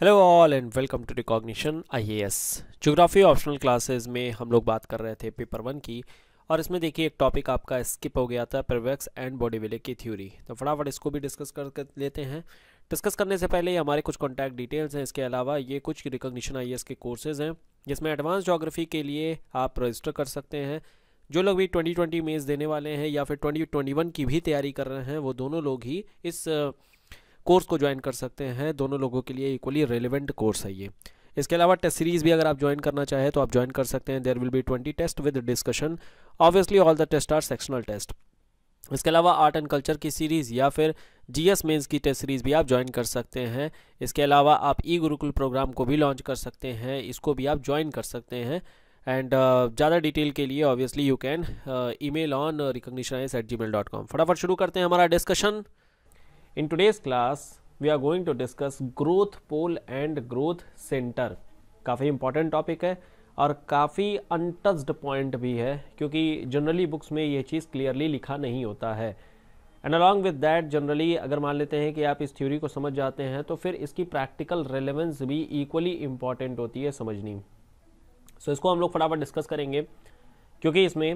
Hello all and welcome to recognition IAS geography optional classes में हम लोग बात कर रहे थे पेपर वन की और इसमें देखिए एक टॉपिक आपका स्किप हो गया था प्रवेक्स एंड बॉडी विले की थ्योरी तो फटाफट इसको भी डिस्कस कर लेते हैं डिस्कस करने से पहले हमारे कुछ कॉन्टैक्ट डिटेल्स हैं इसके अलावा ये कुछ रिकॉग्निशन आई के कोर्सेज़ हैं जिसमें एडवांस जोग्राफी के लिए आप रजिस्टर कर सकते हैं जो लोग भी 2020 ट्वेंटी देने वाले हैं या फिर 2021 की भी तैयारी कर रहे हैं वो दोनों लोग ही इस कोर्स को ज्वाइन कर सकते हैं दोनों लोगों के लिए इक्वली रेलिवेंट कोर्स है ये इसके अलावा टेस्ट सीरीज भी अगर आप ज्वाइन करना चाहें तो आप ज्वाइन कर सकते हैं there will be twenty test with discussion obviously all the test are sectional test इसके अलावा आर्ट एंड कल्चर की सीरीज़ या फिर जीएस मेंस की टेस्ट सीरीज़ भी आप ज्वाइन कर सकते हैं इसके अलावा आप ई गुरुकुल प्रोग्राम को भी लॉन्च कर सकते हैं इसको भी आप ज्वाइन कर सकते हैं एंड uh, ज़्यादा डिटेल के लिए obviously you can email on recognition S at gmail dot com फटाफट शुरू करते हैं हमारा discussion In today's class, we are going to discuss growth pole and growth center. काफ़ी इंपॉर्टेंट टॉपिक है और काफ़ी अनटच्ड पॉइंट भी है क्योंकि जनरली बुक्स में ये चीज़ क्लियरली लिखा नहीं होता है and along with that generally अगर मान लेते हैं कि आप इस थ्योरी को समझ जाते हैं तो फिर इसकी प्रैक्टिकल रेलेवेंस भी इक्वली इम्पॉर्टेंट होती है समझनी सो so, इसको हम लोग फटाफट डिस्कस करेंगे क्योंकि इसमें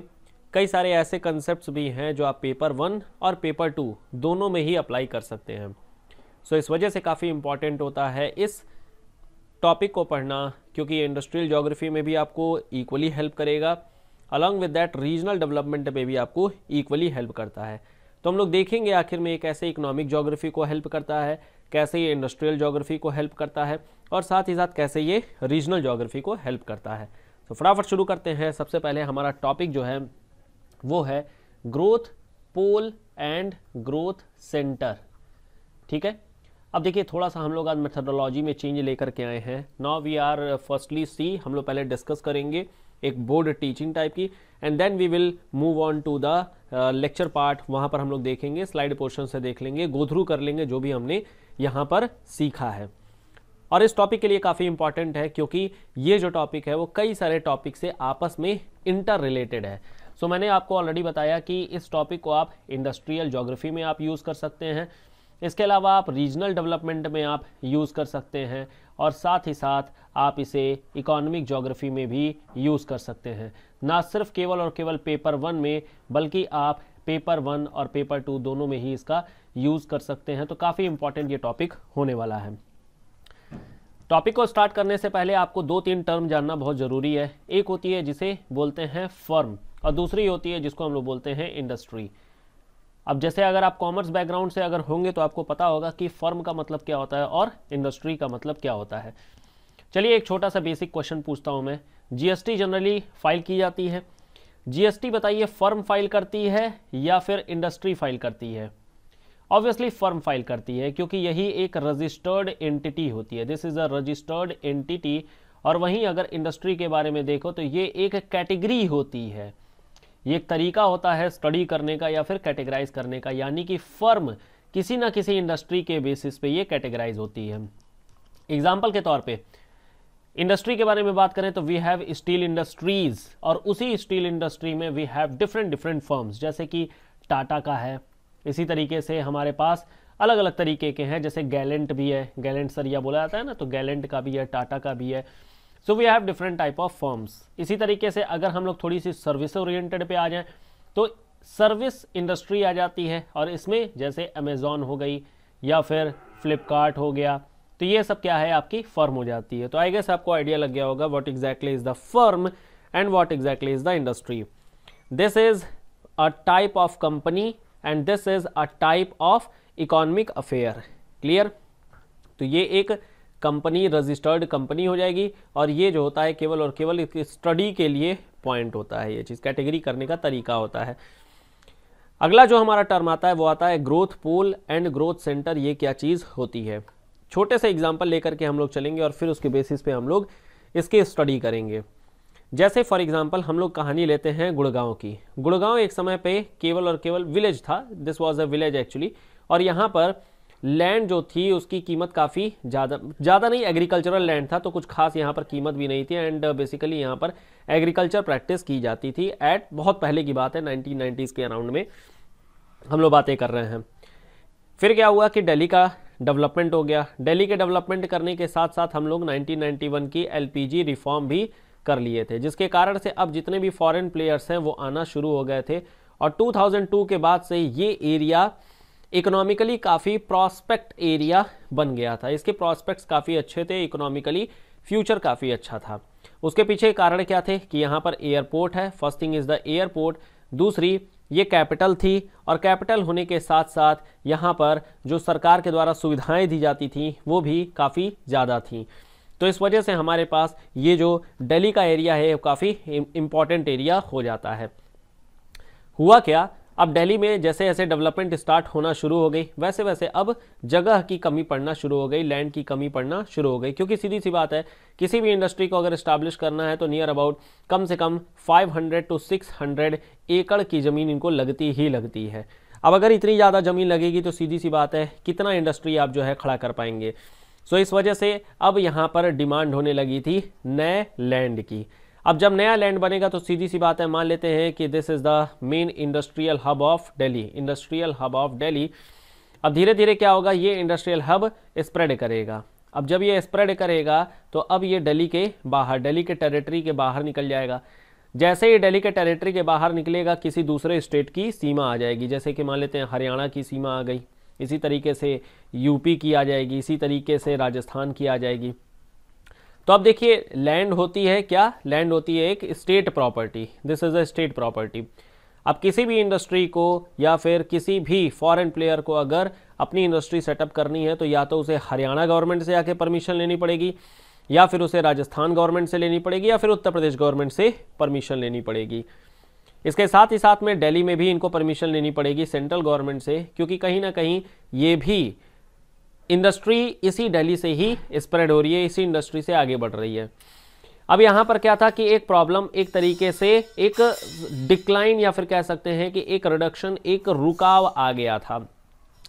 कई सारे ऐसे कंसेप्ट भी हैं जो आप पेपर वन और पेपर टू दोनों में ही अप्लाई कर सकते हैं सो so, इस वजह से काफ़ी इम्पॉर्टेंट होता है इस टॉपिक को पढ़ना क्योंकि इंडस्ट्रियल जोग्राफी में भी आपको इक्वली हेल्प करेगा along with that regional development में भी आपको इक्वली हेल्प करता है तो हम लोग देखेंगे आखिर में कैसे इकोनॉमिक जोग्राफी को हेल्प करता है कैसे ये इंडस्ट्रियल जोग्राफी को हेल्प करता है और साथ ही साथ कैसे ये रीजनल जोग्राफी को हेल्प करता है तो फटाफट शुरू करते हैं सबसे पहले हमारा टॉपिक जो है वो है growth pole and growth centre ठीक है अब देखिए थोड़ा सा हम लोग आज मेथडोलॉजी में चेंज लेकर के आए हैं now we are firstly see हम लोग पहले डिस्कस करेंगे एक बोर्ड टीचिंग टाइप की and then we will move on to the lecture part वहां पर हम लोग देखेंगे स्लाइड पोर्शन से देख लेंगे गो थ्रू कर लेंगे जो भी हमने यहां पर सीखा है और इस टॉपिक के लिए काफ़ी इंपॉर्टेंट है क्योंकि ये जो टॉपिक है वो कई सारे टॉपिक से आपस में इंटर रिलेटेड है सो so, मैंने आपको ऑलरेडी बताया कि इस टॉपिक को आप इंडस्ट्रियल जोग्राफी में आप यूज़ कर सकते हैं इसके अलावा आप रीजनल डेवलपमेंट में आप यूज़ कर सकते हैं और साथ ही साथ आप इसे इकोनॉमिक जोग्राफी में भी यूज़ कर सकते हैं ना सिर्फ केवल और केवल पेपर वन में बल्कि आप पेपर वन और पेपर टू दोनों में ही इसका यूज़ कर सकते हैं तो काफ़ी इम्पॉर्टेंट ये टॉपिक होने वाला है टॉपिक को स्टार्ट करने से पहले आपको दो तीन टर्म जानना बहुत ज़रूरी है एक होती है जिसे बोलते हैं फर्म और दूसरी होती है जिसको हम लोग बोलते हैं इंडस्ट्री अब जैसे अगर आप कॉमर्स बैकग्राउंड से अगर होंगे तो आपको पता होगा कि फर्म का मतलब क्या होता है और इंडस्ट्री का मतलब क्या होता है चलिए एक छोटा सा बेसिक क्वेश्चन पूछता हूं मैं जीएसटी जनरली फाइल की जाती है जीएसटी बताइए फर्म फाइल करती है या फिर इंडस्ट्री फाइल करती है ऑब्वियसली फर्म फाइल करती है क्योंकि यही एक रजिस्टर्ड एंटिटी होती है this is a registered entity और वहीं अगर इंडस्ट्री के बारे में देखो तो ये एक कैटेगरी होती है ये एक तरीका होता है स्टडी करने का या फिर कैटेगराइज करने का यानी कि फर्म किसी ना किसी इंडस्ट्री के बेसिस पे ये कैटेगराइज होती है एग्जाम्पल के तौर पे इंडस्ट्री के बारे में बात करें तो वी हैव स्टील इंडस्ट्रीज और उसी स्टील इंडस्ट्री में we have different different firms जैसे कि टाटा का है इसी तरीके से हमारे पास अलग अलग तरीके के हैं जैसे गैलेंट भी है गैलेंट सरिया बोला जाता है ना तो गैलेंट का भी है टाटा का भी है so we have different type of forms इसी तरीके से अगर हम लोग थोड़ी सी सर्विस ओरिएंटेड पे आ जाएं तो सर्विस इंडस्ट्री आ जाती है और इसमें जैसे अमेज़ॉन हो गई या फिर फ्लिपकार्ट हो गया तो ये सब क्या है आपकी फर्म हो जाती है तो आई गेस आपको आइडिया लग गया होगा what exactly is the firm and what exactly is the industry this is a type of company and this is a type of economic affair clear तो ये एक कंपनी रजिस्टर्ड कंपनी हो जाएगी और ये जो होता है केवल और केवल स्टडी के लिए पॉइंट होता है ये चीज़ कैटेगरी करने का तरीका होता है अगला जो हमारा टर्म आता है वो आता है growth pole and growth centre ये क्या चीज़ होती है छोटे से एग्जाम्पल लेकर के हम लोग चलेंगे और फिर उसके बेसिस पे हम लोग इसकी स्टडी करेंगे जैसे फॉर एग्जाम्पल हम लोग कहानी लेते हैं गुड़गांव की गुड़गांव एक समय पे केवल और केवल विलेज था this was a village actually और यहाँ पर लैंड जो थी उसकी कीमत काफ़ी ज़्यादा ज़्यादा नहीं एग्रीकल्चरल लैंड था तो कुछ खास यहाँ पर कीमत भी नहीं थी एंड बेसिकली uh, यहाँ पर एग्रीकल्चर प्रैक्टिस की जाती थी एट बहुत पहले की बात है नाइनटीन के अराउंड में हम लोग बातें कर रहे हैं फिर क्या हुआ कि दिल्ली का डेवलपमेंट हो गया दिल्ली के डेवलपमेंट करने के साथ साथ हम लोग 1991 की एलपीजी रिफॉर्म भी कर लिए थे जिसके कारण से अब जितने भी फॉरेन प्लेयर्स हैं वो आना शुरू हो गए थे और 2002 के बाद से ये एरिया इकोनॉमिकली काफ़ी प्रॉस्पेक्ट एरिया बन गया था इसके प्रॉस्पेक्ट्स काफ़ी अच्छे थे इकोनॉमिकली फ्यूचर काफ़ी अच्छा था उसके पीछे कारण क्या थे कि यहाँ पर एयरपोर्ट है first thing is the airport दूसरी ये कैपिटल थी और कैपिटल होने के साथ साथ यहाँ पर जो सरकार के द्वारा सुविधाएं दी जाती थी वो भी काफ़ी ज़्यादा थी तो इस वजह से हमारे पास ये जो दिल्ली का एरिया है काफ़ी इम्पॉर्टेंट एरिया हो जाता है हुआ क्या अब दिल्ली में जैसे जैसे डेवलपमेंट स्टार्ट होना शुरू हो गई वैसे वैसे अब जगह की कमी पड़ना शुरू हो गई लैंड की कमी पड़ना शुरू हो गई क्योंकि सीधी सी बात है किसी भी इंडस्ट्री को अगर इस्टेब्लिश करना है तो नियर अबाउट कम से कम 500 टू 600 एकड़ की ज़मीन इनको लगती ही लगती है अब अगर इतनी ज़्यादा ज़मीन लगेगी तो सीधी सी बात है कितना इंडस्ट्री आप जो है खड़ा कर पाएंगे सो so, इस वजह से अब यहाँ पर डिमांड होने लगी थी नए लैंड की अब जब नया लैंड बनेगा तो सीधी सी बात है मान लेते हैं कि this is the main industrial hub of Delhi industrial hub of Delhi अब धीरे धीरे क्या होगा ये इंडस्ट्रियल हब स्प्रेड करेगा अब जब ये स्प्रेड करेगा तो अब ये डेली के बाहर डेली के टेरिटरी के बाहर निकल जाएगा जैसे ही डेली के टेरिटरी के बाहर निकलेगा किसी दूसरे स्टेट की सीमा आ जाएगी जैसे कि मान लेते हैं हरियाणा की सीमा आ गई इसी तरीके से यूपी की आ जाएगी इसी तरीके से राजस्थान की आ जाएगी तो अब देखिए लैंड होती है क्या लैंड होती है एक state property this is a state property अब किसी भी इंडस्ट्री को या फिर किसी भी फॉरेन प्लेयर को अगर अपनी इंडस्ट्री सेटअप करनी है तो या तो उसे हरियाणा गवर्नमेंट से आके परमिशन लेनी पड़ेगी या फिर उसे राजस्थान गवर्नमेंट से लेनी पड़ेगी या फिर उत्तर प्रदेश गवर्नमेंट से परमिशन लेनी पड़ेगी इसके साथ ही साथ में दिल्ली में भी इनको परमिशन लेनी पड़ेगी सेंट्रल गवर्नमेंट से क्योंकि कहीं ना कहीं ये भी इंडस्ट्री इसी दिल्ली से ही स्प्रेड हो रही है इसी इंडस्ट्री से आगे बढ़ रही है अब यहाँ पर क्या था कि एक प्रॉब्लम एक तरीके से एक डिक्लाइन या फिर कह सकते हैं कि एक रिडक्शन एक रुकाव आ गया था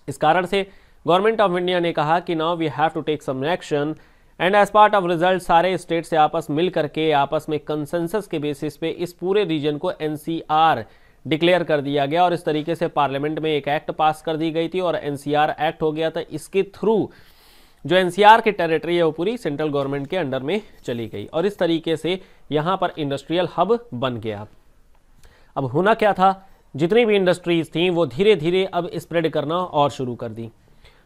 इस कारण से गवर्नमेंट ऑफ इंडिया ने कहा कि now we have to take some action and as part of result सारे स्टेट से आपस मिल करके आपस में कंसेंसस के बेसिस पे इस पूरे रीजन को एनसीआर डिक्लेयर कर दिया गया और इस तरीके से पार्लियामेंट में एक एक्ट पास कर दी गई थी और एनसीआर एक्ट हो गया था इसके थ्रू जो एनसीआर की टेरिटरी है वो पूरी सेंट्रल गवर्नमेंट के अंडर में चली गई और इस तरीके से यहाँ पर इंडस्ट्रियल हब बन गया अब होना क्या था जितनी भी इंडस्ट्रीज थी वो धीरे धीरे अब स्प्रेड करना और शुरू कर दी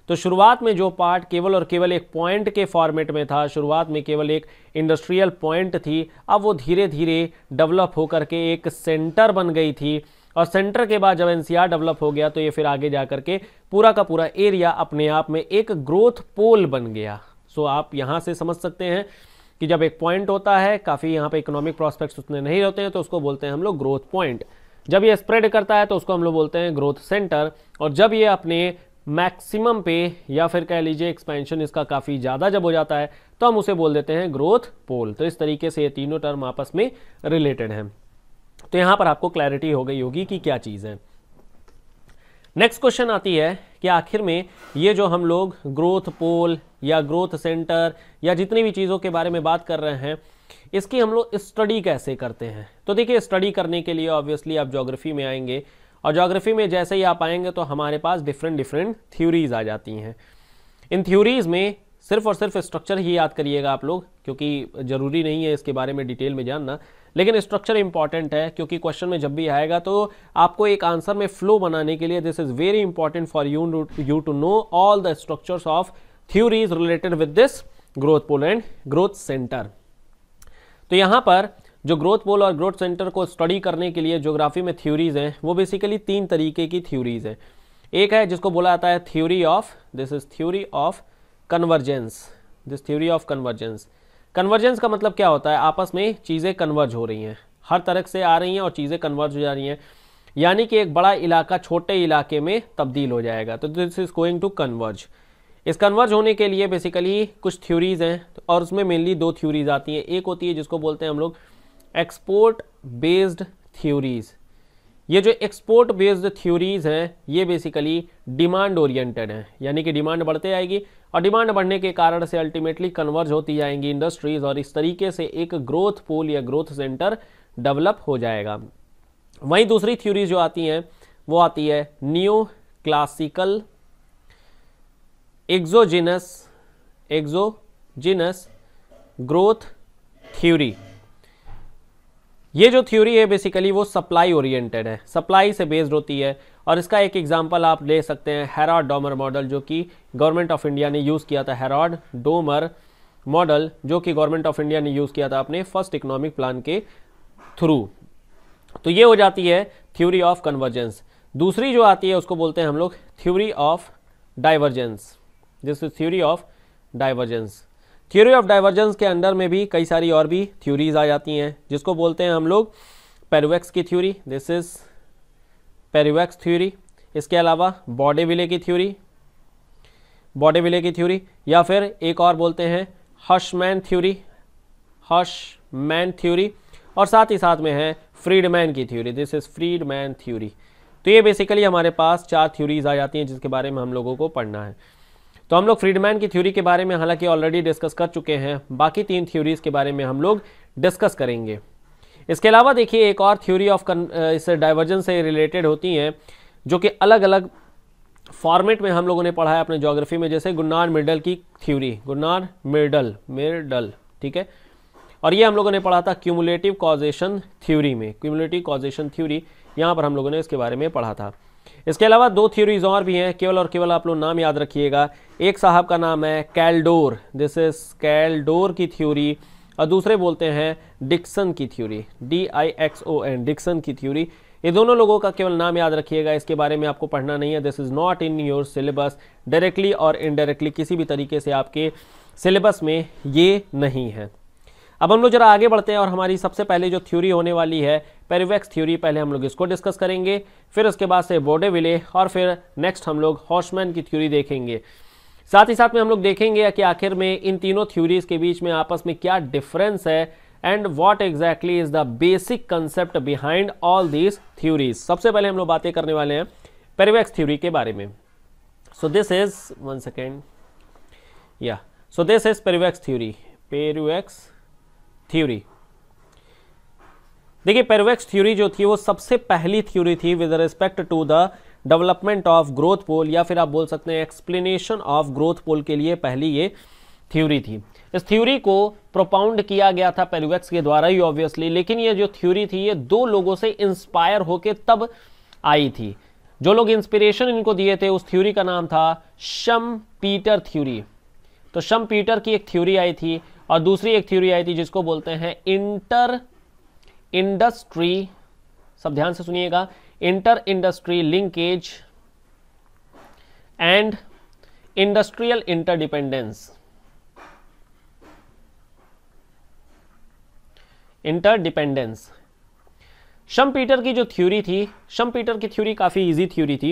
तो शुरुआत में जो पार्ट केवल और केवल एक पॉइंट के फॉर्मेट में था शुरुआत में केवल एक इंडस्ट्रियल पॉइंट थी अब वो धीरे धीरे डेवलप होकर के एक सेंटर बन गई थी और सेंटर के बाद जब एनसीआर डेवलप हो गया तो ये फिर आगे जा करके पूरा का पूरा एरिया अपने आप में एक ग्रोथ पोल बन गया सो आप यहाँ से समझ सकते हैं कि जब एक पॉइंट होता है काफ़ी यहाँ पे इकोनॉमिक प्रॉस्पेक्ट्स उतने नहीं होते हैं तो उसको बोलते हैं हम लोग ग्रोथ पॉइंट जब ये स्प्रेड करता है तो उसको हम लोग बोलते हैं ग्रोथ सेंटर और जब ये अपने मैक्सिमम पे या फिर कह लीजिए एक्सपेंशन इसका काफ़ी ज़्यादा जब हो जाता है तो हम उसे बोल देते हैं ग्रोथ पोल तो इस तरीके से ये तीनों टर्म आपस में रिलेटेड हैं तो यहां पर आपको क्लैरिटी हो गई होगी कि क्या चीज़ है नेक्स्ट क्वेश्चन आती है कि आखिर में ये जो हम लोग ग्रोथ पोल या ग्रोथ सेंटर या जितनी भी चीज़ों के बारे में बात कर रहे हैं इसकी हम लोग स्टडी कैसे करते हैं तो देखिए स्टडी करने के लिए ऑब्वियसली आप ज्योग्राफी में आएंगे और जोग्राफी में जैसे ही आप आएंगे तो हमारे पास डिफरेंट डिफरेंट थ्योरीज आ जाती हैं इन थ्योरीज़ में सिर्फ और सिर्फ स्ट्रक्चर ही याद करिएगा आप लोग क्योंकि ज़रूरी नहीं है इसके बारे में डिटेल में जानना लेकिन स्ट्रक्चर इंपॉर्टेंट है क्योंकि क्वेश्चन में जब भी आएगा तो आपको एक आंसर में फ्लो बनाने के लिए this is very important for you you to know all the structures of theories related with this growth pole and growth centre तो यहाँ पर जो ग्रोथ पोल और ग्रोथ सेंटर को स्टडी करने के लिए जोग्राफी में थ्योरीज हैं वो बेसिकली तीन तरीके की थ्योरीज हैं एक है जिसको बोला जाता है theory of this is theory of convergence this theory of convergence convergence का मतलब क्या होता है आपस में चीज़ें कन्वर्ज हो रही हैं हर तरह से आ रही हैं और चीज़ें कन्वर्ज हो जा रही हैं यानी कि एक बड़ा इलाका छोटे इलाके में तब्दील हो जाएगा तो this is going to converge इस कन्वर्ज होने के लिए बेसिकली कुछ थ्योरीज़ हैं और उसमें मेनली दो थ्योरीज आती हैं एक होती है जिसको बोलते हैं हम लोग एक्सपोर्ट बेस्ड थ्योरीज ये जो एक्सपोर्ट बेस्ड थ्योरीज हैं ये बेसिकली डिमांड ओरिएंटेड हैं यानी कि डिमांड बढ़ते आएगी और डिमांड बढ़ने के कारण से अल्टीमेटली कन्वर्ज होती जाएंगी इंडस्ट्रीज और इस तरीके से एक ग्रोथ पोल या ग्रोथ सेंटर डेवलप हो जाएगा वहीं दूसरी थ्योरीज जो आती हैं वो आती है new classical exogenous exogenous growth theory ये जो थ्योरी है बेसिकली वो सप्लाई ओरिएंटेड है सप्लाई से बेस्ड होती है और इसका एक एग्जांपल आप ले सकते हैं हेराड डोमर मॉडल जो कि गवर्नमेंट ऑफ इंडिया ने यूज़ किया था हेराड डोमर मॉडल जो कि गवर्नमेंट ऑफ इंडिया ने यूज़ किया था अपने फर्स्ट इकोनॉमिक प्लान के थ्रू तो ये हो जाती है थ्योरी ऑफ कन्वर्जेंस दूसरी जो आती है उसको बोलते हैं हम लोग theory of divergence this is theory of divergence theory of divergence के अंडर में भी कई सारी और भी थ्योरीज आ जाती हैं जिसको बोलते हैं हम लोग पेरुवेक्स की theory this is Perroux theory इसके अलावा बॉडी विले की थ्योरी बॉडी विले की थ्योरी या फिर एक और बोलते हैं हर्शमैन थ्योरी हर्शमैन थ्योरी और साथ ही साथ में है फ्रीडमैन की theory this is Friedman theory तो ये बेसिकली हमारे पास चार थ्योरीज आ जाती हैं जिसके बारे में हम लोगों को पढ़ना है तो हम लोग फ्रीडमैन की थ्योरी के बारे में हालांकि ऑलरेडी डिस्कस कर चुके हैं बाकी तीन थ्योरीज के बारे में हम लोग डिस्कस करेंगे इसके अलावा देखिए एक और थ्योरी ऑफ इस डाइवर्जन से रिलेटेड होती हैं जो कि अलग अलग फॉर्मेट में हम लोगों ने पढ़ा है अपने जोग्राफी में जैसे गुन्नार मिडल की थ्योरी गुन्नार मिडल मिडल ठीक है और ये हम लोगों ने पढ़ा था क्यूमुलेटिव कॉजेशन थ्योरी में क्यूमुलेटिव कॉजेशन थ्योरी यहाँ पर हम लोगों ने इसके बारे में पढ़ा था इसके अलावा दो थ्योरीज और भी हैं केवल और केवल आप लोग नाम याद रखिएगा एक साहब का नाम है कैलडोर दिस इज कैलडोर की थ्योरी और दूसरे बोलते हैं डिक्सन की theory D I X O N Dixon की थ्योरी ये दोनों लोगों का केवल नाम याद रखिएगा इसके बारे में आपको पढ़ना नहीं है this is not in your syllabus directly और इनडायरेक्टली किसी भी तरीके से आपके सिलेबस में ये नहीं है अब हम लोग जरा आगे बढ़ते हैं और हमारी सबसे पहले जो थ्योरी होने वाली है पेरिवेक्स थ्योरी पहले हम लोग इसको डिस्कस करेंगे फिर उसके बाद से बोडे विले और फिर नेक्स्ट हम लोग हॉशमैन की थ्योरी देखेंगे साथ ही साथ में हम लोग देखेंगे कि आखिर में इन तीनों थ्योरीज के बीच में आपस में क्या डिफरेंस है and what exactly is the basic concept behind all these theories सबसे पहले हम लोग बातें करने वाले हैं पेरिवेक्स थ्योरी के बारे में so this is one second या so this is Perroux theory Perroux theory देखिए पेरवेक्स थ्योरी जो थी वो सबसे पहली थ्योरी थी with respect to the development of growth pole या फिर आप बोल सकते हैं एक्सप्लेनेशन ऑफ ग्रोथ पोल के लिए पहली ये थ्योरी थी इस थ्योरी को प्रोपाउंड किया गया था पेरुवेक्स के द्वारा ही ऑब्वियसली लेकिन ये जो थ्योरी थी ये दो लोगों से इंस्पायर होके तब आई थी जो लोग इंस्पिरेशन इनको दिए थे उस थ्योरी का नाम था शम पीटर थ्योरी तो शम पीटर की एक थ्योरी आई थी और दूसरी एक थ्योरी आई थी जिसको बोलते हैं इंटर इंडस्ट्री सब ध्यान से सुनिएगा inter industry linkage and industrial interdependence interdependence Schumpeter की जो थ्योरी थी शम पीटर की थ्योरी काफ़ी इजी थ्योरी थी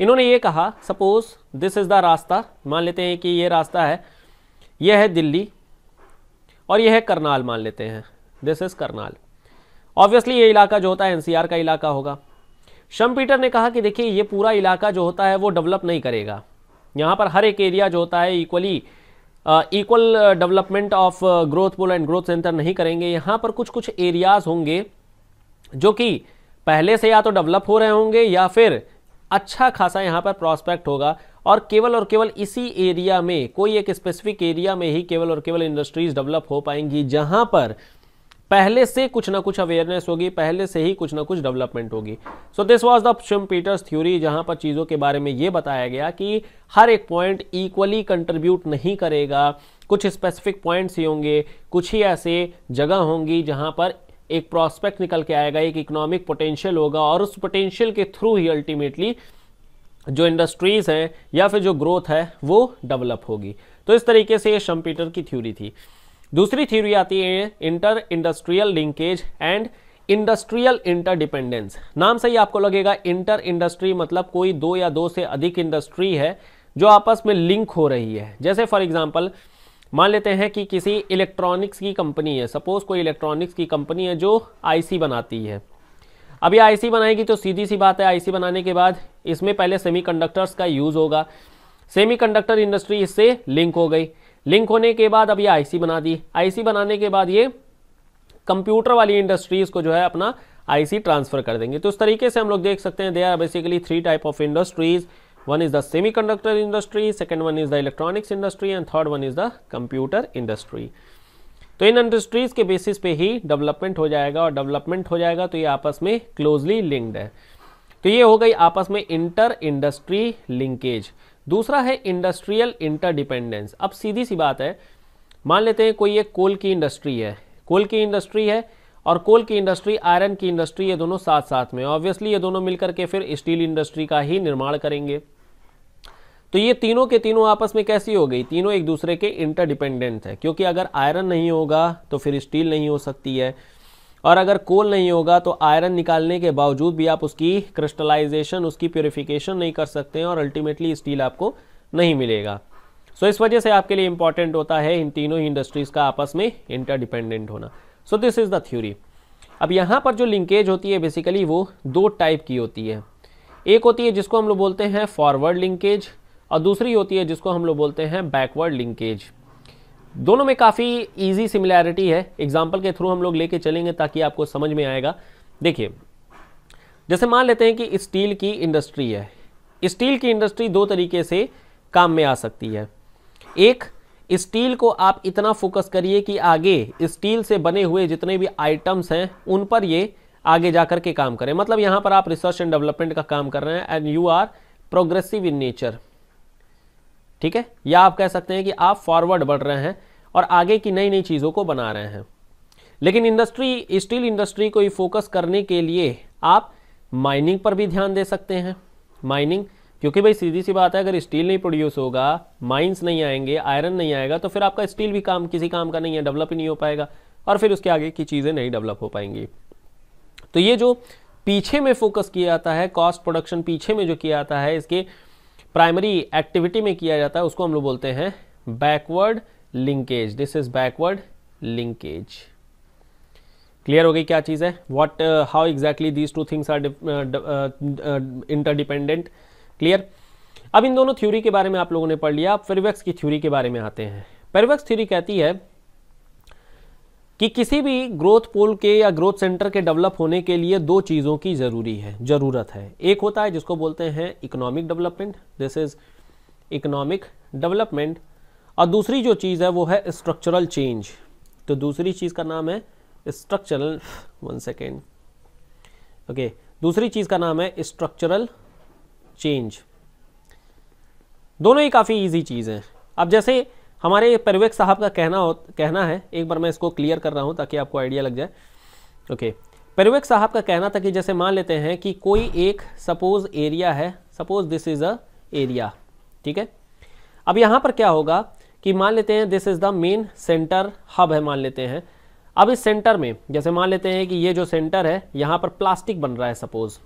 इन्होंने ये कहा सपोज दिस इज़ द रास्ता मान लेते हैं कि ये रास्ता है यह है दिल्ली और यह है करनाल मान लेते हैं दिस इज़ करनाल ऑब्वियसली ये इलाका जो होता है एनसीआर का इलाका होगा शम पीटर ने कहा कि देखिए ये पूरा इलाका जो होता है वो डेवलप नहीं करेगा यहाँ पर हर एक एरिया जो होता है equally equal development of growth pole and growth centre नहीं करेंगे यहाँ पर कुछ कुछ एरियाज होंगे जो कि पहले से या तो डेवलप हो रहे होंगे या फिर अच्छा खासा यहाँ पर प्रॉस्पेक्ट होगा और केवल और केवल इसी एरिया में कोई एक स्पेसिफिक एरिया में ही केवल और केवल इंडस्ट्रीज डेवलप हो पाएंगी जहां पर पहले से कुछ ना कुछ अवेयरनेस होगी पहले से ही कुछ ना कुछ डेवलपमेंट होगी so this was the Schumpeter's theory जहां पर चीज़ों के बारे में ये बताया गया कि हर एक पॉइंट इक्वली कंट्रीब्यूट नहीं करेगा कुछ स्पेसिफिक पॉइंट्स ही होंगे कुछ ही ऐसे जगह होंगी जहां पर एक प्रॉस्पेक्ट निकल के आएगा एक इकोनॉमिक पोटेंशियल होगा और उस पोटेंशियल के थ्रू ही अल्टीमेटली जो इंडस्ट्रीज़ हैं या फिर जो ग्रोथ है वो डेवलप होगी तो इस तरीके से ये शम्पीटर की थ्योरी थी दूसरी थ्योरी आती है inter industrial linkage and industrial interdependence नाम से ही आपको लगेगा इंटर इंडस्ट्री मतलब कोई दो या दो से अधिक इंडस्ट्री है जो आपस में लिंक हो रही है जैसे फॉर एग्जाम्पल मान लेते हैं कि किसी इलेक्ट्रॉनिक्स की कंपनी है सपोज कोई इलेक्ट्रॉनिक्स की कंपनी है जो आईसी बनाती है अभी आईसी बनाएगी तो सीधी सी बात है आईसी बनाने के बाद इसमें पहले सेमीकंडक्टर्स का यूज़ होगा सेमीकंडक्टर इंडस्ट्री इससे लिंक हो गई लिंक होने के बाद अभी आईसी बना दी आईसी बनाने के बाद ये कंप्यूटर वाली इंडस्ट्रीज़ को जो है अपना आईसी ट्रांसफ़र कर देंगे तो इस तरीके से हम लोग देख सकते हैं they are basically three type of industries one is the semiconductor industry second one is the electronics industry and third one is the computer industry तो इन इंडस्ट्रीज़ के बेसिस पे ही डेवलपमेंट हो जाएगा और डेवलपमेंट हो जाएगा तो ये आपस में क्लोजली लिंक्ड है तो ये हो गई आपस में इंटर इंडस्ट्री लिंकेज दूसरा है इंडस्ट्रियल इंटरडिपेंडेंस अब सीधी सी बात है मान लेते हैं कोई एक कोल की इंडस्ट्री है कोल की इंडस्ट्री है और कोल की इंडस्ट्री आयरन की इंडस्ट्री ये दोनों साथ साथ में ऑब्वियसली ये दोनों मिलकर के फिर स्टील इंडस्ट्री का ही निर्माण करेंगे तो ये तीनों के तीनों आपस में कैसी हो गई तीनों एक दूसरे के इंटरडिपेंडेंट है क्योंकि अगर आयरन नहीं होगा तो फिर स्टील नहीं हो सकती है और अगर कोल नहीं होगा तो आयरन निकालने के बावजूद भी आप उसकी क्रिस्टलाइजेशन उसकी प्योरिफिकेशन नहीं कर सकते हैं और अल्टीमेटली स्टील आपको नहीं मिलेगा सो so, इस वजह से आपके लिए इंपॉर्टेंट होता है इन तीनों ही इंडस्ट्रीज़ का आपस में इंटरडिपेंडेंट होना so this is the theory अब यहां पर जो लिंकेज होती है बेसिकली वो दो टाइप की होती है एक होती है जिसको हम लोग बोलते हैं फॉरवर्ड लिंकेज और दूसरी होती है जिसको हम लोग बोलते हैं बैकवर्ड लिंकेज दोनों में काफ़ी इजी सिमिलैरिटी है एग्जाम्पल के थ्रू हम लोग लेके चलेंगे ताकि आपको समझ में आएगा देखिए जैसे मान लेते हैं कि स्टील की इंडस्ट्री है स्टील की इंडस्ट्री दो तरीके से काम में आ सकती है एक स्टील को आप इतना फोकस करिए कि आगे स्टील से बने हुए जितने भी आइटम्स हैं उन पर ये आगे जाकर के काम करें मतलब यहाँ पर आप रिसर्च एंड डेवलपमेंट का काम कर रहे हैं and you are progressive in nature ठीक है या आप कह सकते हैं कि आप फॉरवर्ड बढ़ रहे हैं और आगे की नई नई चीज़ों को बना रहे हैं लेकिन इंडस्ट्री स्टील इंडस्ट्री को फोकस करने के लिए आप माइनिंग पर भी ध्यान दे सकते हैं माइनिंग क्योंकि भाई सीधी सी बात है अगर स्टील नहीं प्रोड्यूस होगा माइंस नहीं आएंगे आयरन नहीं आएगा तो फिर आपका स्टील भी काम किसी काम का नहीं है डेवलप ही नहीं हो पाएगा और फिर उसके आगे की चीज़ें नहीं डेवलप हो पाएंगी तो ये जो पीछे में फोकस किया जाता है कॉस्ट प्रोडक्शन पीछे में जो किया जाता है इसके प्राइमरी एक्टिविटी में किया जाता है उसको हम लोग बोलते हैं backward linkage this is backward linkage clear हो गई क्या चीज़ है what how exactly these two things are interdependent clear अब इन दोनों थ्योरी के बारे में आप लोगों ने पढ़ लिया आप फेरवेक्स की थ्योरी के बारे में आते हैं फेरवेक्स थ्योरी कहती है कि किसी भी ग्रोथ पोल के या ग्रोथ सेंटर के डेवलप होने के लिए दो चीज़ों की ज़रूरी है ज़रूरत है एक होता है जिसको बोलते हैं economic development this is economic development और दूसरी जो चीज़ है वो है स्ट्रक्चरल चेंज तो दूसरी चीज़ का नाम है स्ट्रक्चरल वन सेकेंड ओके दूसरी चीज़ का नाम है स्ट्रक्चरल चेंज दोनों ही काफ़ी ईजी चीज़ हैं अब जैसे हमारे परवेक साहब का कहना हो कहना है एक बार मैं इसको क्लियर कर रहा हूँ ताकि आपको आइडिया लग जाए ओके परवेक साहब का कहना था कि जैसे मान लेते हैं कि कोई एक सपोज एरिया है suppose this is a area ठीक है अब यहाँ पर क्या होगा कि मान लेते हैं this is the main centre hub है मान लेते हैं अब इस सेंटर में जैसे मान लेते हैं कि ये जो सेंटर है यहाँ पर प्लास्टिक बन रहा है सपोज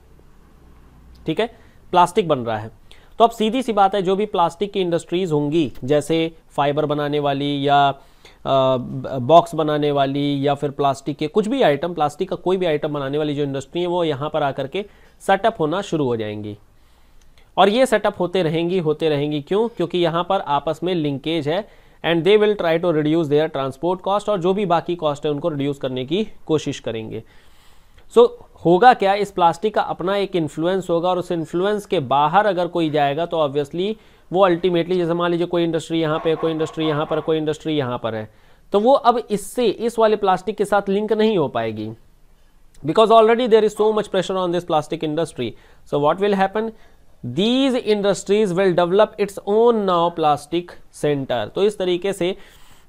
ठीक है प्लास्टिक बन रहा है तो अब सीधी सी बात है जो भी प्लास्टिक की इंडस्ट्रीज होंगी जैसे फाइबर बनाने वाली या बॉक्स बनाने वाली या फिर प्लास्टिक के कुछ भी आइटम प्लास्टिक का कोई भी आइटम बनाने वाली जो इंडस्ट्री है वो यहाँ पर आकर के सेटअप होना शुरू हो जाएंगी और ये सेटअप होते रहेंगी होते रहेंगी क्यों क्योंकि यहाँ पर आपस में लिंकेज है and they will try to reduce their transport cost और जो भी बाकी कॉस्ट है उनको रिड्यूस करने की कोशिश करेंगे सो so, होगा क्या इस प्लास्टिक का अपना एक इन्फ्लुएंस होगा और उस इन्फ्लुएंस के बाहर अगर कोई जाएगा तो ऑब्वियसली वो अल्टीमेटली जैसे मान लीजिए कोई इंडस्ट्री यहाँ पे कोई इंडस्ट्री यहाँ पर कोई इंडस्ट्री यहाँ पर है तो वो अब इससे इस वाले प्लास्टिक के साथ लिंक नहीं हो पाएगी because already there is so much pressure on this plastic industry so what will happen these industries will develop its own now plastic centre तो इस तरीके से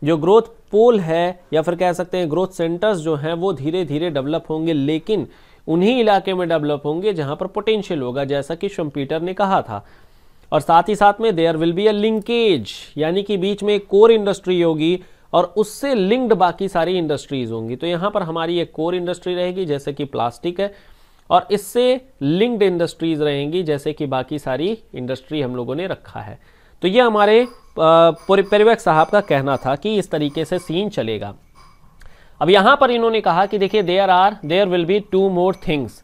जो ग्रोथ पोल है या फिर कह सकते हैं ग्रोथ सेंटर्स जो हैं वो धीरे धीरे डेवलप होंगे लेकिन उन्हीं इलाके में डेवलप होंगे जहां पर पोटेंशियल होगा जैसा कि शम्पीटर ने कहा था और साथ ही साथ में there will be a linkage यानी कि बीच में एक कोर इंडस्ट्री होगी और उससे लिंक्ड बाकी सारी इंडस्ट्रीज होंगी तो यहाँ पर हमारी एक कोर इंडस्ट्री रहेगी जैसे कि प्लास्टिक है और इससे लिंक्ड इंडस्ट्रीज रहेंगी जैसे कि बाकी सारी इंडस्ट्री हम लोगों ने रखा है तो ये हमारे परिवेक साहब का कहना था कि इस तरीके से सीन चलेगा अब यहां पर इन्होंने कहा कि देखिए there are there will be two more things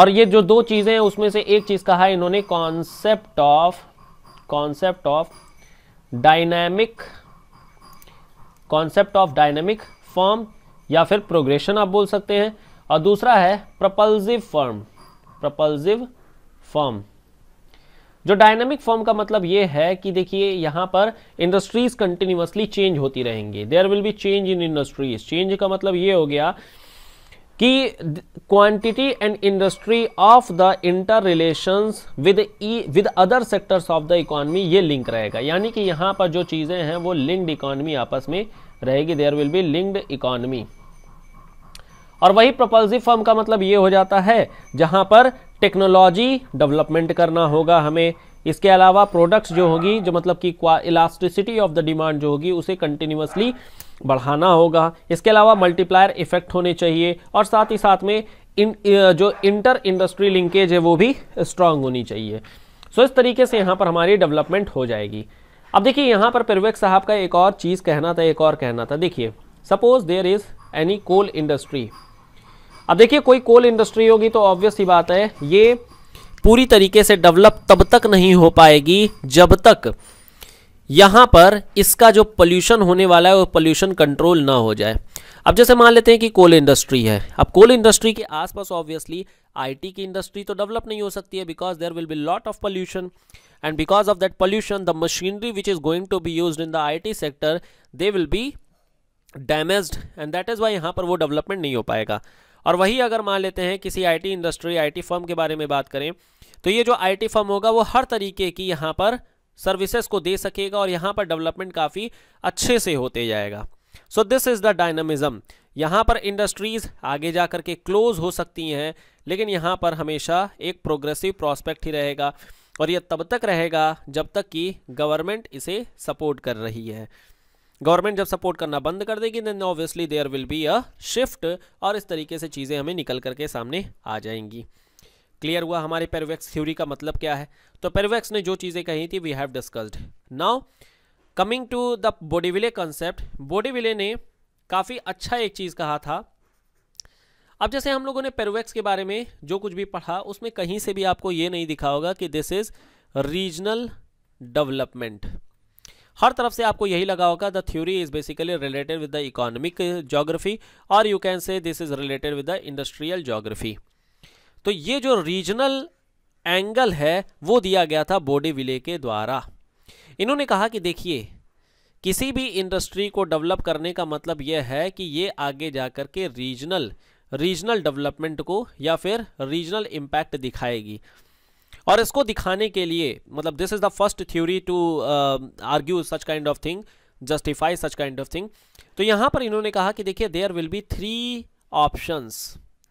और ये जो दो चीज़ें हैं उसमें से एक चीज़ कहा है इन्होंने concept of concept of dynamic concept of dynamic form या फिर प्रोग्रेशन आप बोल सकते हैं और दूसरा है प्रपल्जिव फॉर्म प्रपल्जिव फॉर्म जो डायनामिक फॉर्म का मतलब ये है कि देखिए यहाँ पर इंडस्ट्रीज कंटिन्यूसली चेंज होती रहेंगी there will be change in industries change का मतलब ये हो गया कि quantity and industry of the inter relations with with other sectors of the economy ये लिंक रहेगा यानी कि यहाँ पर जो चीज़ें हैं वो लिंक्ड इकोनॉमी आपस में रहेगी there will be linked economy और वही प्रपल्सिव फॉर्म का मतलब ये हो जाता है जहां पर टेक्नोलॉजी डेवलपमेंट करना होगा हमें इसके अलावा प्रोडक्ट्स जो होगी जो मतलब कि इलास्टिसिटी ऑफ द डिमांड जो होगी उसे कंटिन्यूसली बढ़ाना होगा इसके अलावा मल्टीप्लायर इफेक्ट होने चाहिए और साथ ही साथ में इन जो इंटर इंडस्ट्री लिंकेज है वो भी स्ट्रांग होनी चाहिए सो इस तरीके से यहाँ पर हमारी डेवलपमेंट हो जाएगी अब देखिए यहाँ पर प्रवेक साहब का एक और चीज़ कहना था एक और कहना था देखिए suppose there is any coal industry अब देखिए कोई कोल इंडस्ट्री होगी तो ऑब्वियस ही बात है ये पूरी तरीके से डेवलप तब तक नहीं हो पाएगी जब तक यहां पर इसका जो पोल्यूशन होने वाला है वो पोल्यूशन कंट्रोल ना हो जाए अब जैसे मान लेते हैं कि कोल इंडस्ट्री है अब कोल इंडस्ट्री के आसपास ऑब्वियसली आईटी की इंडस्ट्री तो डेवलप नहीं हो सकती है because there will be lot of pollution and because of that pollution the machinery which is going to be use in the I sector they will be damage and that is why यहाँ पर वो development नहीं हो पाएगा और वही अगर मान लेते हैं किसी आईटी इंडस्ट्री आईटी फर्म के बारे में बात करें तो ये जो आईटी फर्म होगा वो हर तरीके की यहाँ पर सर्विसेज को दे सकेगा और यहाँ पर डेवलपमेंट काफ़ी अच्छे से होते जाएगा so this is the dynamism यहाँ पर इंडस्ट्रीज़ आगे जा कर के क्लोज हो सकती हैं लेकिन यहाँ पर हमेशा एक प्रोग्रेसिव प्रॉस्पेक्ट ही रहेगा और यह तब तक रहेगा जब तक कि गवर्नमेंट इसे सपोर्ट कर रही है गवर्नमेंट जब सपोर्ट करना बंद कर देगी then obviously there will be a shift और इस तरीके से चीज़ें हमें निकल करके सामने आ जाएंगी क्लियर हुआ हमारे पेरवेक्स थ्योरी का मतलब क्या है तो पेरवेक्स ने जो चीज़ें कही थी we have discussed now coming to the Boudeville concept Boudeville ने काफ़ी अच्छा एक चीज़ कहा था अब जैसे हम लोगों ने पेरवेक्स के बारे में जो कुछ भी पढ़ा उसमें कहीं से भी आपको ये नहीं दिखा होगा कि दिस इज़ रीजनल डेवलपमेंट हर तरफ से आपको यही लगा होगा the theory is basically related with the economic geography और you can say this is related with the industrial geography तो ये जो रीजनल एंगल है वो दिया गया था बोडे विले के द्वारा इन्होंने कहा कि देखिए किसी भी इंडस्ट्री को डेवलप करने का मतलब यह है कि ये आगे जा कर के रीजनल रीजनल डेवलपमेंट को या फिर रीजनल इम्पैक्ट दिखाएगी और इसको दिखाने के लिए मतलब this is the first theory to argue such kind of thing justify such kind of thing तो यहां पर इन्होंने कहा कि देखिए there will be three options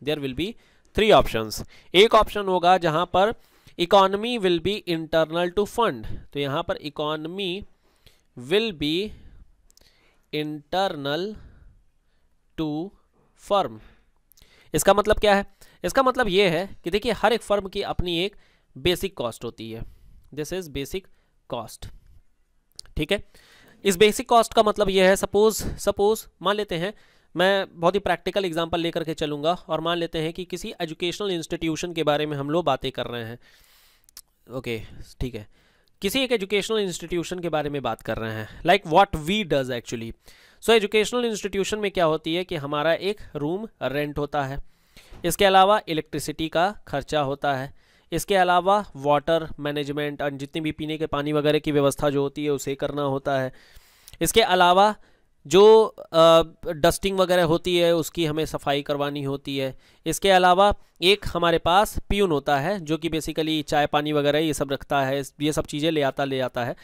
there will be three options एक ऑप्शन होगा जहां पर economy will be internal to fund तो यहां पर economy will be internal to firm इसका मतलब क्या है इसका मतलब यह है कि देखिए हर एक फर्म की अपनी एक बेसिक कॉस्ट होती है दिस इज बेसिक कॉस्ट ठीक है इस बेसिक कॉस्ट का मतलब यह है सपोज सपोज मान लेते हैं मैं बहुत ही प्रैक्टिकल एग्जांपल लेकर के चलूंगा और मान लेते हैं कि किसी एजुकेशनल इंस्टीट्यूशन के बारे में हम लोग बातें कर रहे हैं ओके ठीक है किसी एक एजुकेशनल इंस्टीट्यूशन के बारे में बात कर रहे हैं like what we does actually so educational institution में क्या होती है कि हमारा एक रूम रेंट होता है इसके अलावा इलेक्ट्रिसिटी का खर्चा होता है इसके अलावा वाटर मैनेजमेंट और जितनी भी पीने के पानी वगैरह की व्यवस्था जो होती है उसे करना होता है इसके अलावा जो आ, डस्टिंग वगैरह होती है उसकी हमें सफाई करवानी होती है इसके अलावा एक हमारे पास प्यून होता है जो कि बेसिकली चाय पानी वगैरह ये सब रखता है ये सब चीज़ें ले आता ले आता है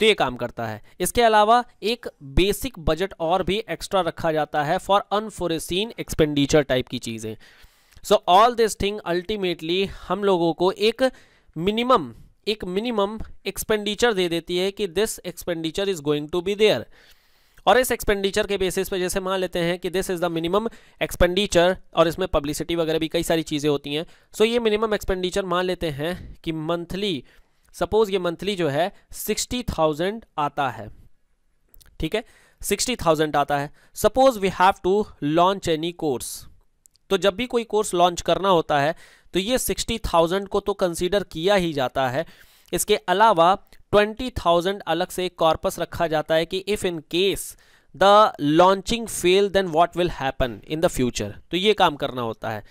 तो ये काम करता है इसके अलावा एक बेसिक बजट और भी एक्स्ट्रा रखा जाता है फॉर अनफोरेसिन एक्सपेंडिचर टाइप की चीज़ें so all this thing ultimately हम लोगों को एक मिनिमम एक मिनिमम एक्सपेंडिचर दे देती है कि this expenditure is going to be there और इस एक्सपेंडिचर के बेसिस पे जैसे मान लेते हैं कि this is the minimum expenditure और इसमें पब्लिसिटी वगैरह भी कई सारी चीज़ें होती हैं सो so ये मिनिमम एक्सपेंडिचर मान लेते हैं कि मंथली सपोज ये मंथली जो है सिक्सटी थाउजेंड आता है ठीक है सिक्सटी थाउजेंड आता है suppose we have to launch any course तो जब भी कोई कोर्स लॉन्च करना होता है तो ये सिक्सटी थाउजेंड को तो कंसीडर किया ही जाता है इसके अलावा ट्वेंटी थाउजेंड अलग से कॉर्पस रखा जाता है कि if in case the launching fail then what will happen in the future तो ये काम करना होता है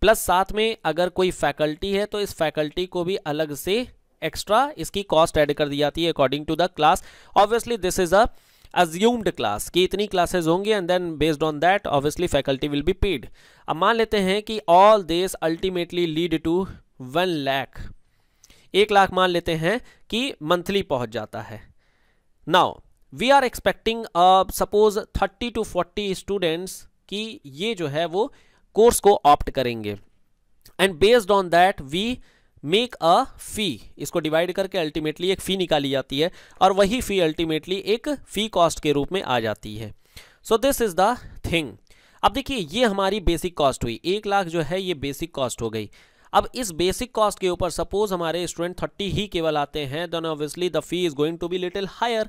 प्लस साथ में अगर कोई फैकल्टी है तो इस फैकल्टी को भी अलग से एक्स्ट्रा इसकी कॉस्ट ऐड कर दी जाती है according to the class obviously this is a assumed class कि इतनी क्लासेज होंगी and then based on that obviously faculty will be paid अब मान लेते हैं कि all this ultimately lead to one lakh एक लाख मान लेते हैं कि मंथली पहुंच जाता है now we are expecting suppose thirty to forty students कि ये जो है वो कोर्स को ऑप्ट करेंगे and based on that we make a fee इसको डिवाइड करके अल्टीमेटली एक फ़ी निकाली जाती है और वही फ़ी अल्टीमेटली एक फ़ी कॉस्ट के रूप में आ जाती है so this is the thing अब देखिए ये हमारी बेसिक कॉस्ट हुई एक लाख जो है ये बेसिक कॉस्ट हो गई अब इस बेसिक कॉस्ट के ऊपर सपोज हमारे स्टूडेंट थर्टी ही केवल आते हैं then obviously the fee is going to be little higher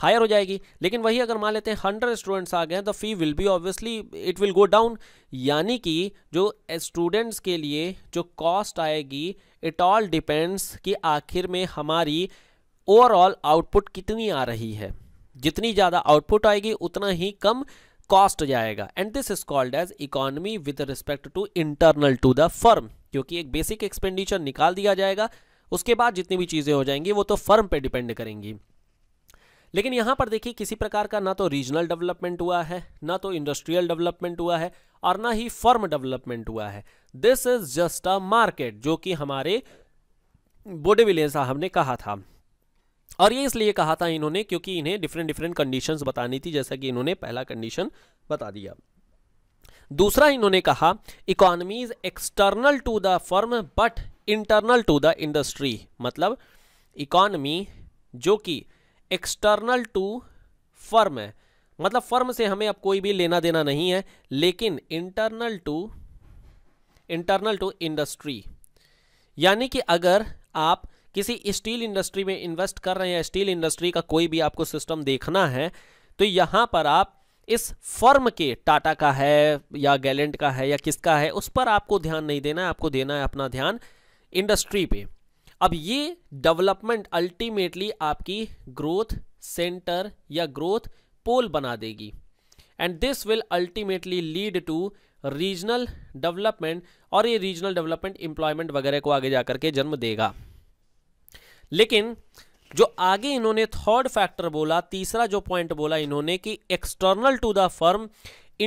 higher हो जाएगी लेकिन वही अगर मान लेते हैं हंड्रेड स्टूडेंट्स आ गए तो fee will be obviously it will go down यानी कि जो स्टूडेंट्स के लिए जो कॉस्ट आएगी इट ऑल डिपेंड्स कि आखिर में हमारी ओवरऑल आउटपुट कितनी आ रही है जितनी ज़्यादा आउटपुट आएगी उतना ही कम कॉस्ट जाएगा and this is called as economy with respect to internal to the firm क्योंकि एक बेसिक एक्सपेंडिचर निकाल दिया जाएगा उसके बाद जितनी भी चीज़ें हो जाएंगी वो तो फर्म पे डिपेंड करेंगी लेकिन यहां पर देखिए किसी प्रकार का ना तो रीजनल डेवलपमेंट हुआ है ना तो इंडस्ट्रियल डेवलपमेंट हुआ है और ना ही फर्म डेवलपमेंट हुआ है this is just a market जो कि हमारे बोडेविले साहब ने कहा था और ये इसलिए कहा था इन्होंने क्योंकि इन्हें डिफरेंट डिफरेंट कंडीशंस बतानी थी जैसा कि इन्होंने पहला कंडीशन बता दिया दूसरा इन्होंने कहा economy is external to the firm but internal to the industry मतलब इकॉनमी जो कि एक्सटर्नल टू फर्म है मतलब फर्म से हमें अब कोई भी लेना देना नहीं है लेकिन internal to internal to industry यानी कि अगर आप किसी स्टील इंडस्ट्री में इन्वेस्ट कर रहे हैं स्टील इंडस्ट्री का कोई भी आपको सिस्टम देखना है तो यहाँ पर आप इस फर्म के टाटा का है या गैलेंट का है या किसका है उस पर आपको ध्यान नहीं देना है आपको देना है अपना ध्यान इंडस्ट्री पे अब ये डेवलपमेंट अल्टीमेटली आपकी ग्रोथ सेंटर या ग्रोथ पोल बना देगी and this will ultimately lead to regional development और ये रीजनल डेवलपमेंट एम्प्लॉयमेंट वगैरह को आगे जाकर के जन्म देगा लेकिन जो आगे इन्होंने थर्ड फैक्टर बोला तीसरा जो पॉइंट बोला इन्होंने कि external to the firm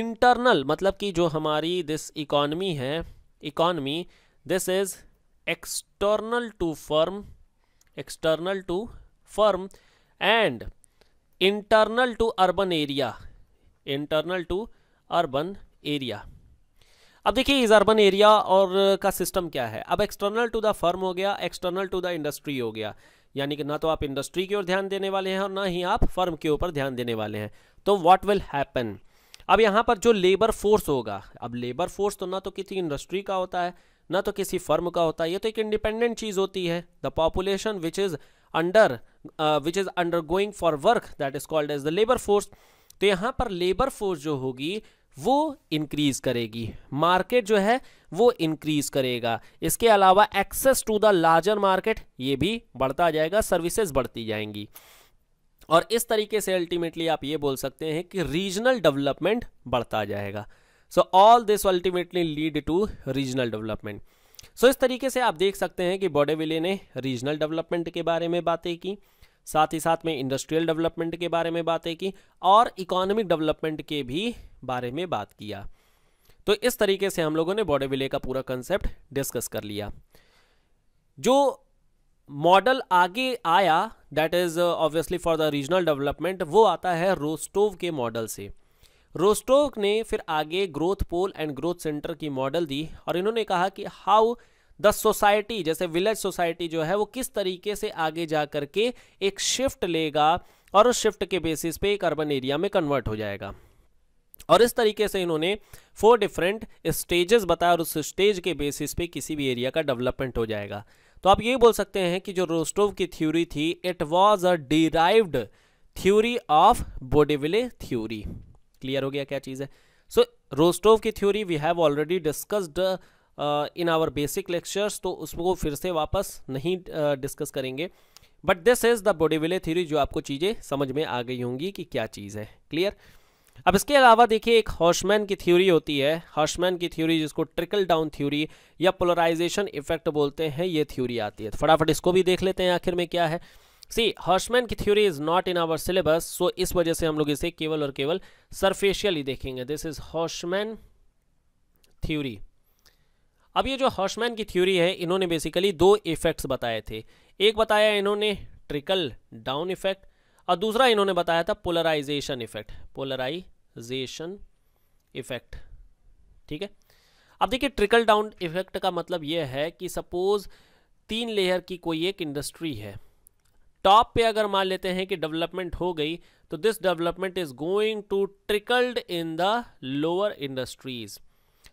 internal मतलब कि जो हमारी दिस इकॉनमी है economy this is external to firm external to firm and internal to urban area internal to urban area अब देखिए इस अर्बन एरिया और का सिस्टम क्या है अब एक्सटर्नल टू द फर्म हो गया एक्सटर्नल टू द इंडस्ट्री हो गया यानी कि ना तो आप इंडस्ट्री की ओर ध्यान देने वाले हैं और ना ही आप फर्म के ऊपर ध्यान देने वाले हैं तो व्हाट विल हैपन अब यहाँ पर जो लेबर फोर्स होगा अब लेबर फोर्स तो ना तो किसी इंडस्ट्री का होता है ना तो किसी फर्म का होता है ये तो एक इंडिपेंडेंट चीज़ होती है the population which is under which is under going for work that is called as the labour force तो यहाँ पर लेबर फोर्स जो होगी वो इंक्रीज करेगी मार्केट जो है वो इंक्रीज करेगा इसके अलावा access to the larger market ये भी बढ़ता जाएगा सर्विसेज बढ़ती जाएंगी और इस तरीके से अल्टीमेटली आप ये बोल सकते हैं कि रीजनल डेवलपमेंट बढ़ता जाएगा so all this ultimately lead to regional development so इस तरीके से आप देख सकते हैं कि बॉडेविले ने रीजनल डेवलपमेंट के बारे में बातें की साथ ही साथ में इंडस्ट्रियल डेवलपमेंट के बारे में बातें की और इकोनॉमिक डेवलपमेंट के भी बारे में बात किया तो इस तरीके से हम लोगों ने बॉडेविले का पूरा कंसेप्ट डिस्कस कर लिया जो मॉडल आगे आया that is obviously for the regional development वो आता है रोस्टोव के मॉडल से रोस्टोक ने फिर आगे growth pole and growth center की मॉडल दी और इन्होंने कहा कि हाउ द सोसाइटी जैसे विलेज सोसाइटी जो है वो किस तरीके से आगे जा करके एक शिफ्ट लेगा और उस शिफ्ट के बेसिस पे एक अर्बन एरिया में कन्वर्ट हो जाएगा और इस तरीके से इन्होंने फोर डिफरेंट स्टेजेस बताया और उस स्टेज के बेसिस पे किसी भी एरिया का डेवलपमेंट हो जाएगा तो आप ये बोल सकते हैं कि जो रोस्टोव की थ्योरी थी it was a derived theory of Boudeville theory clear हो गया क्या चीज़ है सो रोस्टोव की theory we have already discussed in our basic lectures तो उसको फिर से वापस नहीं डिस्कस uh, करेंगे but this is the Boudeville theory जो आपको चीज़ें समझ में आ गई होंगी कि क्या चीज़ है क्लियर अब इसके अलावा देखिए एक हॉर्शमैन की थ्योरी होती है हॉर्शमैन की थ्योरी जिसको ट्रिकल डाउन थ्योरी या पोलराइजेशन इफेक्ट बोलते हैं ये थ्योरी आती है तो फटाफट इसको भी देख लेते हैं आखिर में क्या है सी हर्शमैन की theory is not in our syllabus so इस वजह से हम लोग इसे केवल और केवल सरफेशियली देखेंगे दिस इज हर्शमैन थ्योरी अब ये जो हर्शमैन की थ्योरी है इन्होंने बेसिकली दो इफेक्ट्स बताए थे एक बताया इन्होंने ट्रिकल डाउन इफेक्ट और दूसरा इन्होंने बताया था पोलराइजेशन इफेक्ट पोलराइजेशन इफेक्ट ठीक है अब देखिए ट्रिकल डाउन इफेक्ट का मतलब यह है कि सपोज तीन लेयर की कोई एक इंडस्ट्री है टॉप पे अगर मान लेते हैं कि डेवलपमेंट हो गई तो this development is going to trickled in the lower industries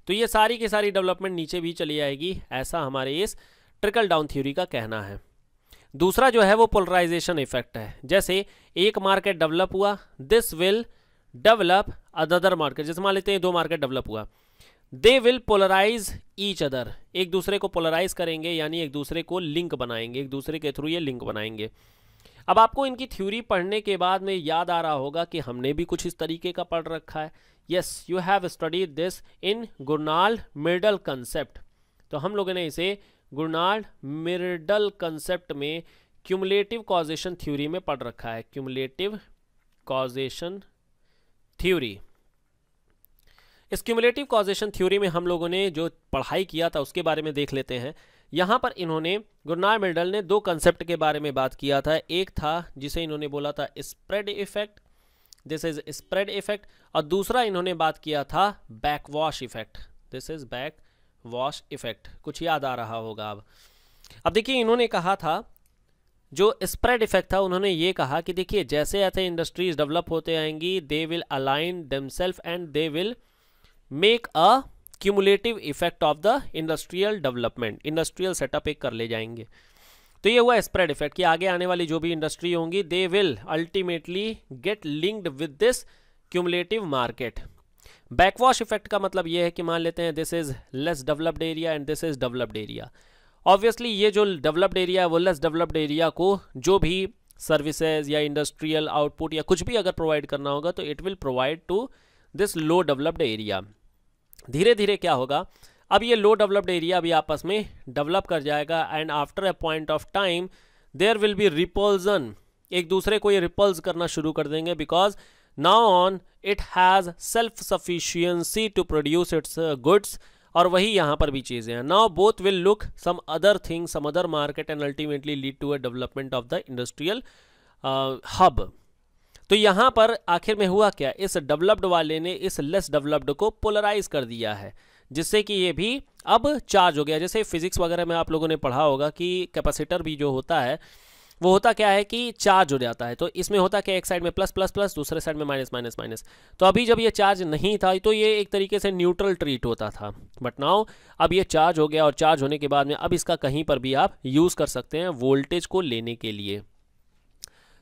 तो ये सारी की सारी डेवलपमेंट नीचे भी चली जाएगी ऐसा हमारे इस ट्रिकल डाउन थ्योरी का कहना है दूसरा जो है वो पोलराइजेशन इफेक्ट है जैसे एक मार्केट डेवलप हुआ this will develop other market जैसे मान लेते हैं दो मार्केट डेवलप हुआ they will polarize each other एक दूसरे को पोलराइज करेंगे यानी एक दूसरे को लिंक बनाएंगे एक दूसरे के थ्रू ये लिंक बनाएंगे अब आपको इनकी थ्योरी पढ़ने के बाद में याद आ रहा होगा कि हमने भी कुछ इस तरीके का पढ़ रखा है yes you have studied this in Gunnar Myrdal concept तो हम लोगों ने इसे गुरनाल मिर्डल कंसेप्ट में क्यूमुलेटिव कॉजेशन थ्योरी में पढ़ रखा है क्यूमलेटिव कॉजेशन थ्योरी इस क्यूमुलेटिव कॉजेशन थ्योरी में हम लोगों ने जो पढ़ाई किया था उसके बारे में देख लेते हैं यहाँ पर इन्होंने गुरनार मिडल ने दो कंसेप्ट के बारे में बात किया था एक था जिसे इन्होंने बोला था spread effect this is spread effect और दूसरा इन्होंने बात किया था backwash effect this is backwash effect कुछ याद आ रहा होगा अब अब देखिए इन्होंने कहा था जो स्प्रेड इफेक्ट था उन्होंने ये कहा कि देखिए जैसे ऐसे इंडस्ट्रीज डेवलप होते आएंगी they will align themselves and they will make a cumulative effect of the industrial development industrial setup एक कर ले जाएंगे तो ये हुआ स्प्रेड इफेक्ट कि आगे आने वाली जो भी इंडस्ट्री होंगी they will ultimately get linked with this cumulative market backwash effect का मतलब ये है कि मान लेते हैं this is less developed area and this is developed area obviously ये जो डेवलप्ड एरिया है वो लेस डेवलप्ड एरिया को जो भी सर्विसेज या इंडस्ट्रियल आउटपुट या कुछ भी अगर प्रोवाइड करना होगा तो it will provide to this low developed area धीरे धीरे क्या होगा अब ये लो डेवलप्ड एरिया भी आपस में डेवलप कर जाएगा and after a point of time there will be repulsion एक दूसरे को ये रिपल्स करना शुरू कर देंगे because now on it has self sufficiency to produce its goods और वही यहाँ पर भी चीज़ें हैं now both will look some other thing some other market and ultimately lead to a development of the industrial hub तो यहाँ पर आखिर में हुआ क्या इस डेवलप्ड वाले ने इस लेस डेवलप्ड को पोलराइज कर दिया है जिससे कि ये भी अब चार्ज हो गया जैसे फिजिक्स वगैरह में आप लोगों ने पढ़ा होगा कि कैपेसिटर भी जो होता है वो होता क्या है कि चार्ज हो जाता है तो इसमें होता क्या एक साइड में प्लस प्लस प्लस दूसरे साइड में माइनस माइनस माइनस तो अभी जब ये चार्ज नहीं था तो ये एक तरीके से न्यूट्रल ट्रीट होता था बट नाउ अब ये चार्ज हो गया और चार्ज होने के बाद में अब इसका कहीं पर भी आप यूज़ कर सकते हैं वोल्टेज को लेने के लिए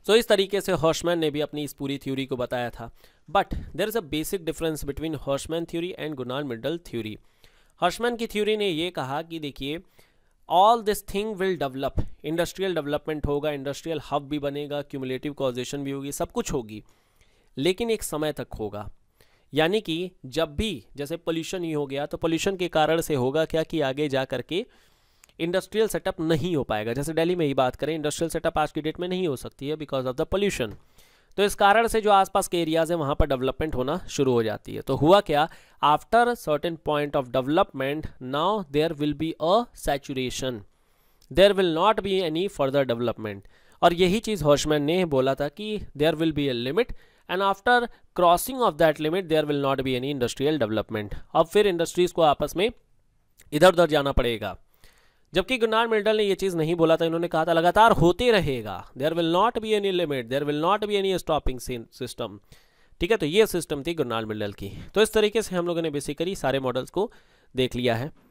सो so, इस तरीके से हॉर्शमैन ने भी अपनी इस पूरी थ्योरी को बताया था but there is a basic difference between Hirschman theory and Gunnar Myrdal theory Hirschman की थ्योरी ने ये कहा कि देखिए all this thing will develop industrial development होगा इंडस्ट्रियल हब भी बनेगा क्यूमुलेटिव कॉजेशन भी होगी सब कुछ होगी लेकिन एक समय तक होगा यानी कि जब भी जैसे पोल्यूशन ही हो गया तो पोल्यूशन के कारण से होगा क्या कि आगे जा करके के इंडस्ट्रियल सेटअप नहीं हो पाएगा जैसे दिल्ली में ही बात करें इंडस्ट्रियल सेटअप आज की डेट में नहीं हो सकती है बिकॉज ऑफ द पोल्यूशन तो इस कारण से जो आसपास के एरियाज हैं वहाँ पर डेवलपमेंट होना शुरू हो जाती है तो हुआ क्या after certain point of development now there will be a saturation there will not be any further development और यही चीज़ हॉर्शमैन ने बोला था कि there will be a limit and after crossing of that limit there will not be any industrial development अब फिर industries को आपस में इधर उधर जाना पड़ेगा जबकि गुनार मिंडल ने यह चीज़ नहीं बोला था इन्होंने कहा था लगातार होते रहेगा there will not be any limit there will not be any stopping system ठीक है तो ये सिस्टम थी गुरनाल मिल्डल की तो इस तरीके से हम लोगों ने बेसिकली सारे मॉडल्स को देख लिया है